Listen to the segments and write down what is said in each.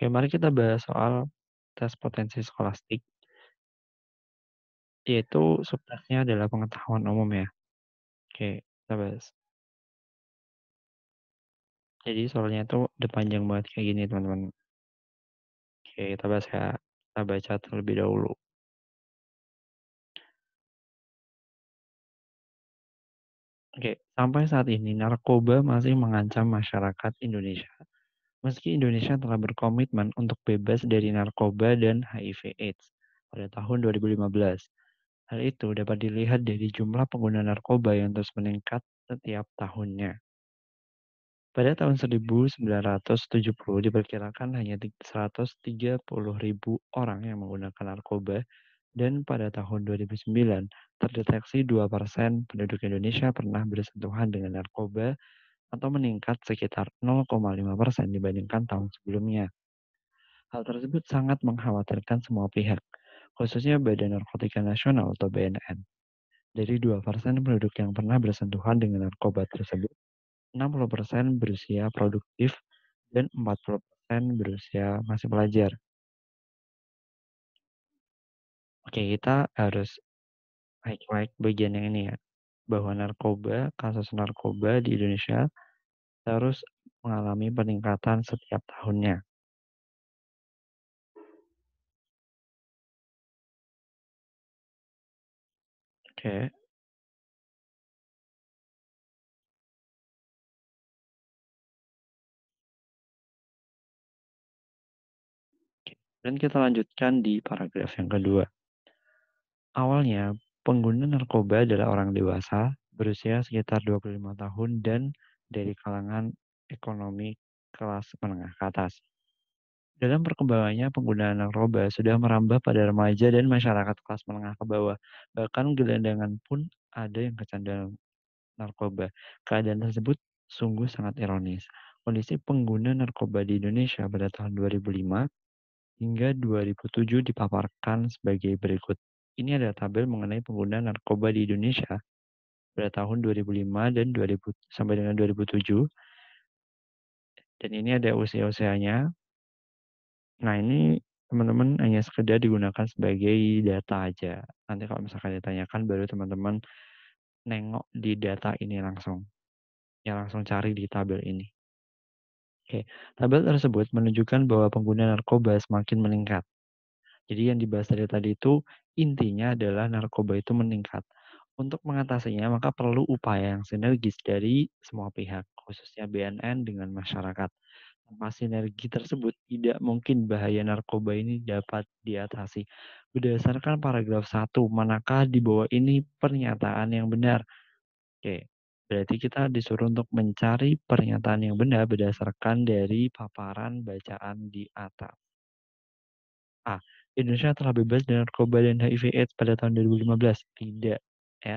Oke, mari kita bahas soal tes potensi skolastik. Yaitu subjeknya adalah pengetahuan umum ya. Oke, kita bahas. Jadi soalnya itu udah panjang banget kayak gini teman-teman. Oke, kita bahas ya. Kita baca terlebih dahulu. Oke, sampai saat ini narkoba masih mengancam masyarakat Indonesia Meski Indonesia telah berkomitmen untuk bebas dari narkoba dan HIV/AIDS pada tahun 2015, hal itu dapat dilihat dari jumlah pengguna narkoba yang terus meningkat setiap tahunnya. Pada tahun 1970 diperkirakan hanya 130.000 orang yang menggunakan narkoba dan pada tahun 2009 terdeteksi 2% penduduk Indonesia pernah bersentuhan dengan narkoba atau meningkat sekitar 0,5% persen dibandingkan tahun sebelumnya. Hal tersebut sangat mengkhawatirkan semua pihak, khususnya Badan Narkotika Nasional atau BNN. Dari 2% persen penduduk yang pernah bersentuhan dengan narkoba tersebut, 60% persen berusia produktif dan 40% persen berusia masih pelajar. Oke, kita harus baik-baik bagian yang ini ya bahwa narkoba, kasus narkoba di Indonesia terus mengalami peningkatan setiap tahunnya. Oke. Okay. Dan kita lanjutkan di paragraf yang kedua. Awalnya, Pengguna narkoba adalah orang dewasa berusia sekitar 25 tahun dan dari kalangan ekonomi kelas menengah ke atas. Dalam perkembangannya, penggunaan narkoba sudah merambah pada remaja dan masyarakat kelas menengah ke bawah. Bahkan gelandangan pun ada yang kecanduan narkoba. Keadaan tersebut sungguh sangat ironis. Kondisi pengguna narkoba di Indonesia pada tahun 2005 hingga 2007 dipaparkan sebagai berikut. Ini adalah tabel mengenai pengguna narkoba di Indonesia pada tahun 2005 dan 2000 sampai dengan 2007. Dan ini ada usia-usianya. Nah, ini teman-teman hanya sekedar digunakan sebagai data aja. Nanti kalau misalkan ditanyakan baru teman-teman nengok di data ini langsung. Ya langsung cari di tabel ini. Oke, tabel tersebut menunjukkan bahwa pengguna narkoba semakin meningkat jadi yang dibahas dari tadi itu intinya adalah narkoba itu meningkat. Untuk mengatasinya maka perlu upaya yang sinergis dari semua pihak, khususnya BNN dengan masyarakat. Tanpa sinergi tersebut tidak mungkin bahaya narkoba ini dapat diatasi. Berdasarkan paragraf 1, manakah di bawah ini pernyataan yang benar? Oke, Berarti kita disuruh untuk mencari pernyataan yang benar berdasarkan dari paparan bacaan di atas. A. Indonesia telah bebas dari narkoba dan HIV AIDS pada tahun 2015. Tidak, ya.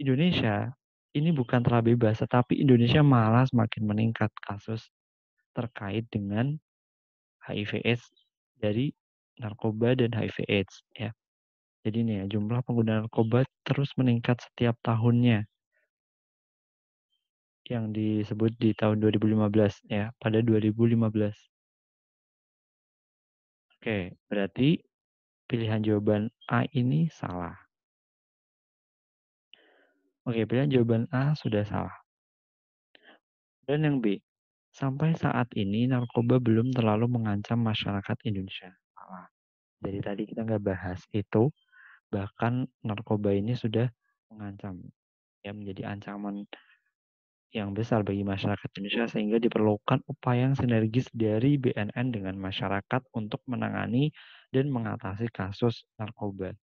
Indonesia ini bukan telah bebas, tetapi Indonesia malah semakin meningkat kasus terkait dengan HIV AIDS dari narkoba dan HIV AIDS ya. Jadi nih ya, jumlah pengguna narkoba terus meningkat setiap tahunnya. Yang disebut di tahun 2015 ya, pada 2015. Oke, berarti pilihan jawaban A ini salah. Oke, pilihan jawaban A sudah salah. Dan yang B, sampai saat ini narkoba belum terlalu mengancam masyarakat Indonesia. Salah. Jadi tadi kita nggak bahas itu, bahkan narkoba ini sudah mengancam, ya menjadi ancaman yang besar bagi masyarakat Indonesia sehingga diperlukan upaya yang sinergis dari BNN dengan masyarakat untuk menangani dan mengatasi kasus narkoba.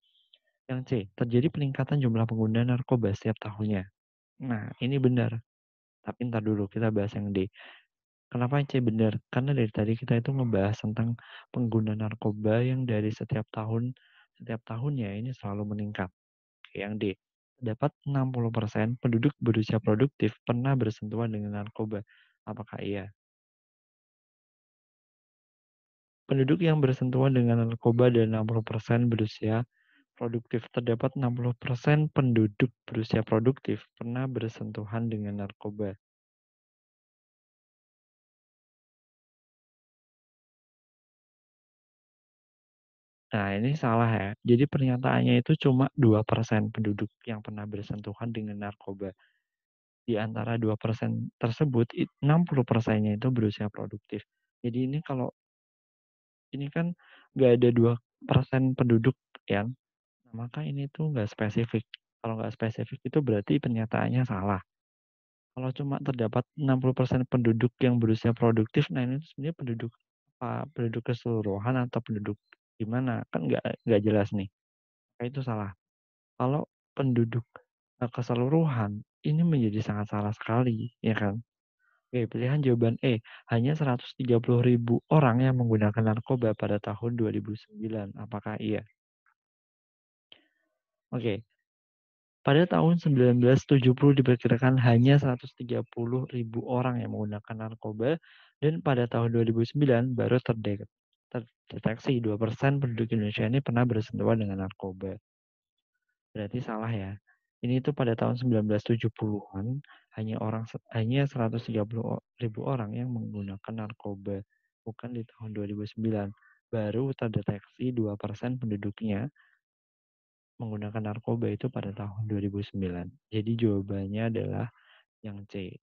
Yang C, terjadi peningkatan jumlah pengguna narkoba setiap tahunnya. Nah, ini benar. Tapi ntar dulu kita bahas yang D. Kenapa C benar? Karena dari tadi kita itu ngebahas tentang pengguna narkoba yang dari setiap tahun setiap tahunnya ini selalu meningkat. Yang D, Terdapat 60% penduduk berusia hmm. produktif pernah bersentuhan dengan narkoba. Apakah iya? Penduduk yang bersentuhan dengan narkoba dan 60% berusia produktif. Terdapat 60% penduduk berusia produktif pernah bersentuhan dengan narkoba. Nah, ini salah ya. Jadi pernyataannya itu cuma 2% penduduk yang pernah bersentuhan dengan narkoba. Di antara 2% tersebut, 60 persennya itu berusia produktif. Jadi ini kalau ini kan nggak ada 2% penduduk ya. Nah, maka ini tuh nggak spesifik. Kalau nggak spesifik itu berarti pernyataannya salah. Kalau cuma terdapat 60% penduduk yang berusia produktif, nah ini sebenarnya penduduk apa? Penduduk keseluruhan atau penduduk gimana kan nggak nggak jelas nih Maka itu salah kalau penduduk keseluruhan ini menjadi sangat salah sekali ya kan Oke, pilihan jawaban E. Hanya 130 ribu orang yang menggunakan narkoba pada tahun 2009. Apakah iya? Oke. Pada tahun 1970 diperkirakan hanya 130 ribu orang yang menggunakan narkoba dan pada tahun 2009 baru terdeteksi terdeteksi dua persen penduduk Indonesia ini pernah bersentuhan dengan narkoba. Berarti salah ya. Ini tuh pada tahun 1970-an hanya orang hanya 130 ribu orang yang menggunakan narkoba, bukan di tahun 2009 baru terdeteksi dua persen penduduknya menggunakan narkoba itu pada tahun 2009. Jadi jawabannya adalah yang C.